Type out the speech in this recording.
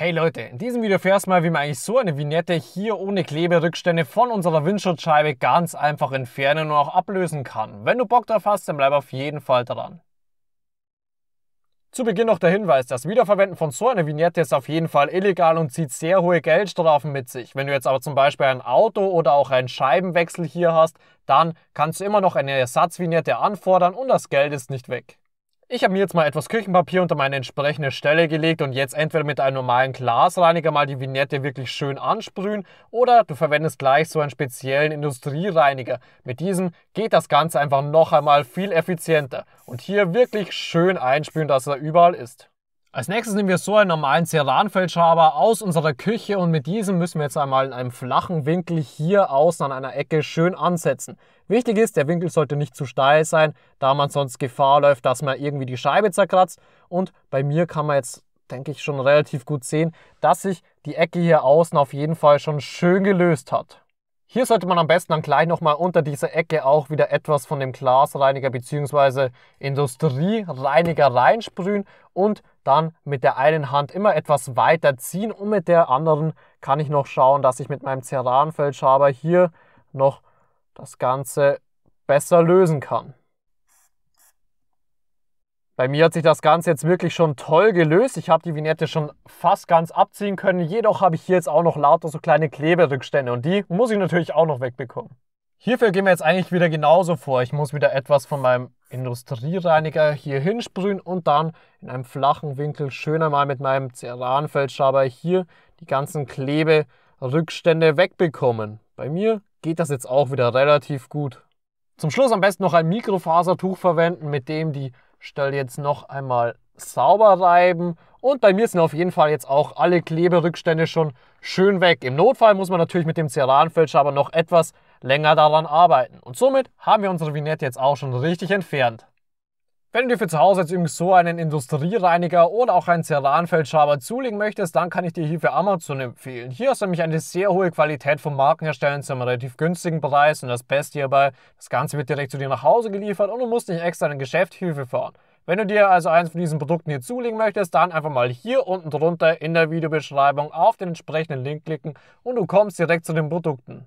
Hey Leute, in diesem Video erfährst du mal, wie man eigentlich so eine Vignette hier ohne Kleberückstände von unserer Windschutzscheibe ganz einfach entfernen und auch ablösen kann. Wenn du Bock drauf hast, dann bleib auf jeden Fall dran. Zu Beginn noch der Hinweis, das Wiederverwenden von so einer Vignette ist auf jeden Fall illegal und zieht sehr hohe Geldstrafen mit sich. Wenn du jetzt aber zum Beispiel ein Auto oder auch einen Scheibenwechsel hier hast, dann kannst du immer noch eine Ersatzvignette anfordern und das Geld ist nicht weg. Ich habe mir jetzt mal etwas Küchenpapier unter meine entsprechende Stelle gelegt und jetzt entweder mit einem normalen Glasreiniger mal die Vignette wirklich schön ansprühen oder du verwendest gleich so einen speziellen Industriereiniger. Mit diesem geht das Ganze einfach noch einmal viel effizienter und hier wirklich schön einsprühen, dass er überall ist. Als nächstes nehmen wir so einen normalen Ceranfeldschaber aus unserer Küche und mit diesem müssen wir jetzt einmal in einem flachen Winkel hier außen an einer Ecke schön ansetzen. Wichtig ist, der Winkel sollte nicht zu steil sein, da man sonst Gefahr läuft, dass man irgendwie die Scheibe zerkratzt. Und bei mir kann man jetzt, denke ich, schon relativ gut sehen, dass sich die Ecke hier außen auf jeden Fall schon schön gelöst hat. Hier sollte man am besten dann gleich nochmal unter dieser Ecke auch wieder etwas von dem Glasreiniger bzw. Industriereiniger reinsprühen und dann mit der einen Hand immer etwas weiter ziehen und mit der anderen kann ich noch schauen, dass ich mit meinem Ceranfeldschaber hier noch das Ganze besser lösen kann. Bei mir hat sich das Ganze jetzt wirklich schon toll gelöst. Ich habe die Vignette schon fast ganz abziehen können. Jedoch habe ich hier jetzt auch noch lauter so kleine Kleberückstände und die muss ich natürlich auch noch wegbekommen. Hierfür gehen wir jetzt eigentlich wieder genauso vor. Ich muss wieder etwas von meinem Industriereiniger hier hinsprühen und dann in einem flachen Winkel schöner mal mit meinem Ceranfeldschaber hier die ganzen Kleberückstände wegbekommen. Bei mir geht das jetzt auch wieder relativ gut. Zum Schluss am besten noch ein Mikrofasertuch verwenden, mit dem die Stelle jetzt noch einmal sauber reiben. Und bei mir sind auf jeden Fall jetzt auch alle Kleberückstände schon schön weg. Im Notfall muss man natürlich mit dem Ceranfeldschaber noch etwas länger daran arbeiten. Und somit haben wir unsere Vignette jetzt auch schon richtig entfernt. Wenn du dir für zu Hause jetzt übrigens so einen Industriereiniger oder auch einen Ceranfeldschaber zulegen möchtest, dann kann ich dir hier für Amazon empfehlen. Hier hast du nämlich eine sehr hohe Qualität von Markenherstellern zu einem relativ günstigen Preis und das Beste hierbei, das Ganze wird direkt zu dir nach Hause geliefert und du musst nicht extra in Geschäft hierfür fahren. Wenn du dir also eins von diesen Produkten hier zulegen möchtest, dann einfach mal hier unten drunter in der Videobeschreibung auf den entsprechenden Link klicken und du kommst direkt zu den Produkten.